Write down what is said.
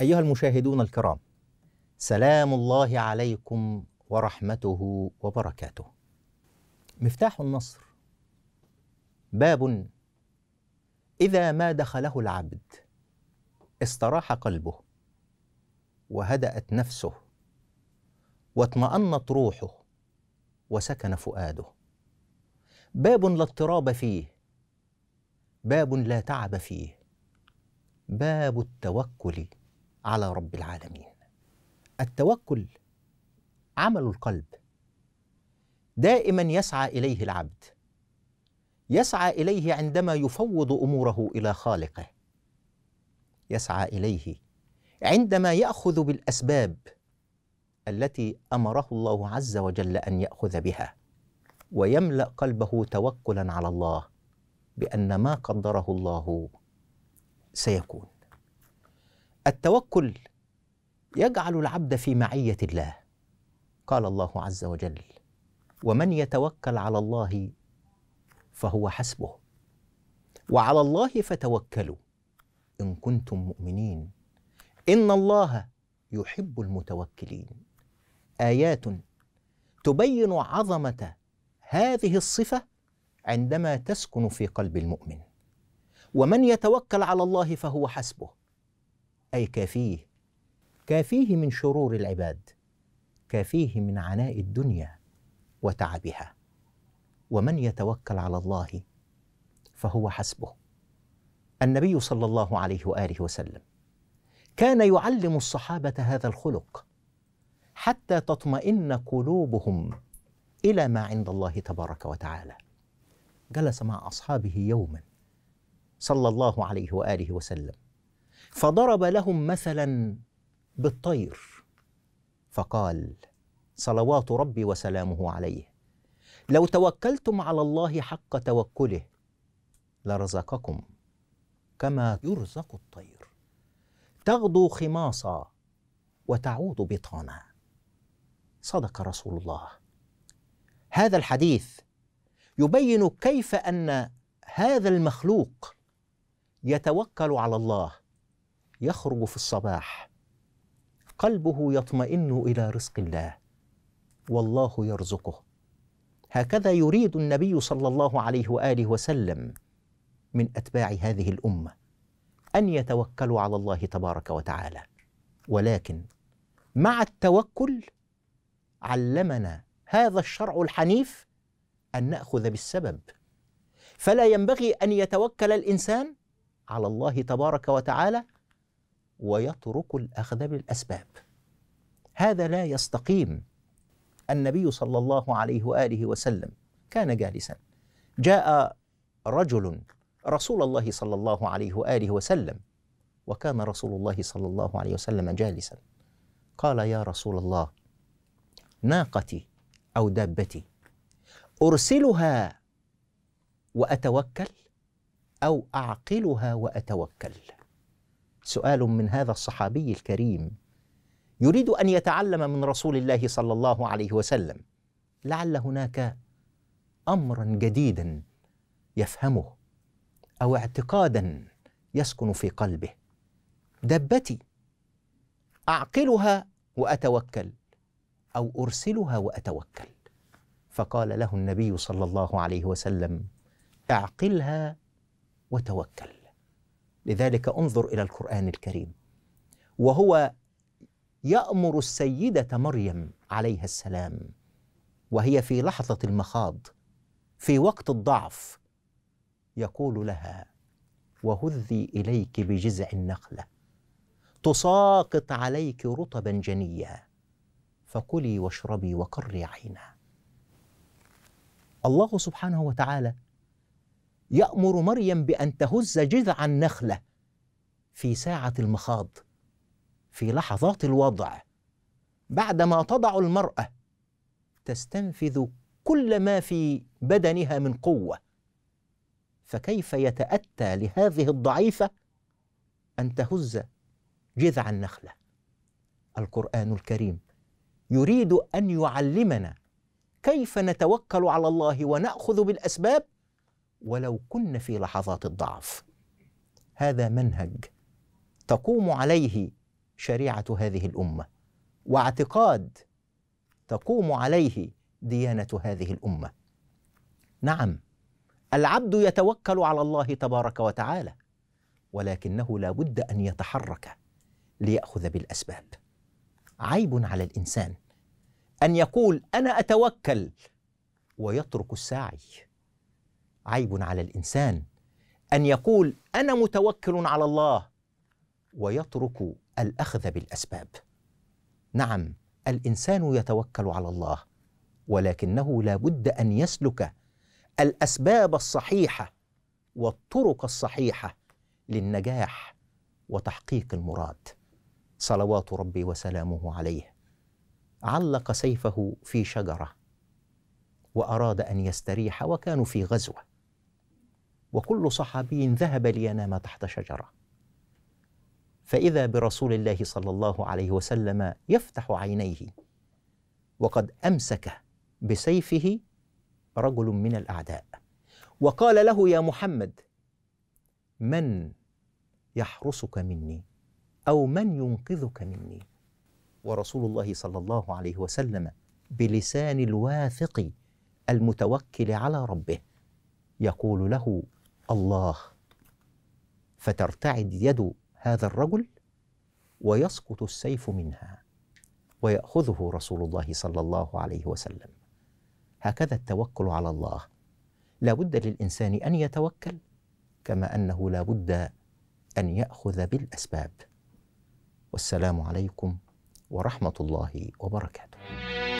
أيها المشاهدون الكرام سلام الله عليكم ورحمته وبركاته مفتاح النصر باب إذا ما دخله العبد استراح قلبه وهدأت نفسه واطمأنت روحه وسكن فؤاده باب لا اضطراب فيه باب لا تعب فيه باب التوكل على رب العالمين التوكل عمل القلب دائما يسعى اليه العبد يسعى اليه عندما يفوض اموره الى خالقه يسعى اليه عندما ياخذ بالاسباب التي امره الله عز وجل ان ياخذ بها ويملا قلبه توكلا على الله بان ما قدره الله سيكون التوكل يجعل العبد في معيه الله قال الله عز وجل ومن يتوكل على الله فهو حسبه وعلى الله فتوكلوا ان كنتم مؤمنين ان الله يحب المتوكلين ايات تبين عظمه هذه الصفه عندما تسكن في قلب المؤمن ومن يتوكل على الله فهو حسبه أي كافيه كافيه من شرور العباد كافيه من عناء الدنيا وتعبها ومن يتوكل على الله فهو حسبه النبي صلى الله عليه واله وسلم كان يعلم الصحابه هذا الخلق حتى تطمئن قلوبهم الى ما عند الله تبارك وتعالى جلس مع اصحابه يوما صلى الله عليه واله وسلم فضرب لهم مثلا بالطير فقال صلوات ربي وسلامه عليه لو توكلتم على الله حق توكله لرزقكم كما يرزق الطير تغدو خماصا وتعود بطانا صدق رسول الله هذا الحديث يبين كيف ان هذا المخلوق يتوكل على الله يخرج في الصباح قلبه يطمئن الى رزق الله والله يرزقه هكذا يريد النبي صلى الله عليه واله وسلم من اتباع هذه الامه ان يتوكلوا على الله تبارك وتعالى ولكن مع التوكل علمنا هذا الشرع الحنيف ان ناخذ بالسبب فلا ينبغي ان يتوكل الانسان على الله تبارك وتعالى ويترك الاخذ بالاسباب هذا لا يستقيم النبي صلى الله عليه واله وسلم كان جالسا جاء رجل رسول الله صلى الله عليه واله وسلم وكان رسول الله صلى الله عليه وسلم جالسا قال يا رسول الله ناقتي او دابتي ارسلها واتوكل او اعقلها واتوكل سؤال من هذا الصحابي الكريم يريد ان يتعلم من رسول الله صلى الله عليه وسلم لعل هناك امرا جديدا يفهمه او اعتقادا يسكن في قلبه دبتي اعقلها واتوكل او ارسلها واتوكل فقال له النبي صلى الله عليه وسلم اعقلها وتوكل لذلك انظر الى القران الكريم وهو يامر السيده مريم عليها السلام وهي في لحظه المخاض في وقت الضعف يقول لها وهذي اليك بجذع النخله تساقط عليك رطبا جنيا فكلي واشربي وقري عينا الله سبحانه وتعالى يأمر مريم بأن تهز جذع النخلة في ساعة المخاض في لحظات الوضع بعدما تضع المرأة تستنفذ كل ما في بدنها من قوة فكيف يتأتى لهذه الضعيفة أن تهز جذع النخلة القرآن الكريم يريد أن يعلمنا كيف نتوكل على الله ونأخذ بالأسباب ولو كنا في لحظات الضعف هذا منهج تقوم عليه شريعه هذه الامه واعتقاد تقوم عليه ديانه هذه الامه نعم العبد يتوكل على الله تبارك وتعالى ولكنه لا بد ان يتحرك لياخذ بالاسباب عيب على الانسان ان يقول انا اتوكل ويترك السعي عيب على الانسان ان يقول انا متوكل على الله ويترك الاخذ بالاسباب نعم الانسان يتوكل على الله ولكنه لا بد ان يسلك الاسباب الصحيحه والطرق الصحيحه للنجاح وتحقيق المراد صلوات ربي وسلامه عليه علق سيفه في شجره واراد ان يستريح وكانوا في غزوه وكل صحابي ذهب لينام تحت شجره فاذا برسول الله صلى الله عليه وسلم يفتح عينيه وقد امسك بسيفه رجل من الاعداء وقال له يا محمد من يحرسك مني او من ينقذك مني ورسول الله صلى الله عليه وسلم بلسان الواثق المتوكل على ربه يقول له الله فترتعد يد هذا الرجل ويسقط السيف منها ويأخذه رسول الله صلى الله عليه وسلم هكذا التوكل على الله لا بد للإنسان أن يتوكل كما أنه لا بد أن يأخذ بالأسباب والسلام عليكم ورحمة الله وبركاته